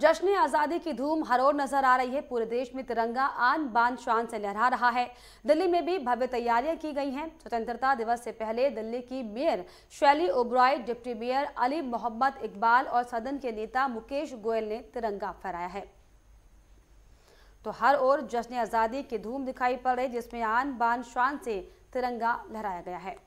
जश्न आज़ादी की धूम हर ओर नजर आ रही है पूरे देश में तिरंगा आन बान शान से लहरा रहा है दिल्ली में भी भव्य तैयारियां की गई हैं स्वतंत्रता दिवस से पहले दिल्ली की mayor Shelly Oberoi deputy mayor Ali Mohammad Iqbal और सदन के नेता मुकेश गोयल ने तिरंगा फहराया है तो हर ओर जश्न आज़ादी की धूम दिखाई पड़ रही जिसमें आन बान शान से तिरंगा लहराया गया है